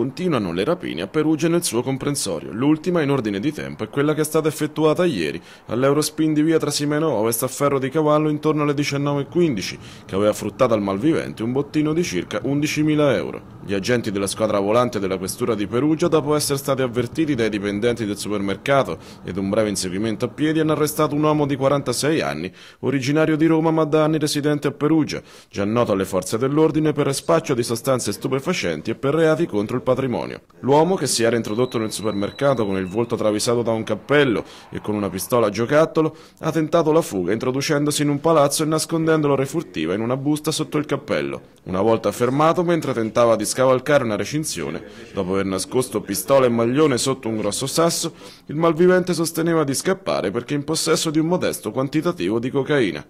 continuano le rapine a Perugia e nel suo comprensorio. L'ultima in ordine di tempo è quella che è stata effettuata ieri all'Eurospin di via Trasimeno Ovest a Ferro di Cavallo intorno alle 19.15, che aveva fruttato al malvivente un bottino di circa 11.000 euro. Gli agenti della squadra volante della questura di Perugia, dopo essere stati avvertiti dai dipendenti del supermercato ed un breve inseguimento a piedi, hanno arrestato un uomo di 46 anni, originario di Roma ma da anni residente a Perugia, già noto alle forze dell'ordine per spaccio di sostanze stupefacenti e per reati contro il patrimonio. L'uomo, che si era introdotto nel supermercato con il volto travisato da un cappello e con una pistola a giocattolo, ha tentato la fuga introducendosi in un palazzo e nascondendolo refurtiva in una busta sotto il cappello. Una volta fermato, mentre tentava di scappare, scavalcare una recinzione, dopo aver nascosto pistola e maglione sotto un grosso sasso, il malvivente sosteneva di scappare perché in possesso di un modesto quantitativo di cocaina.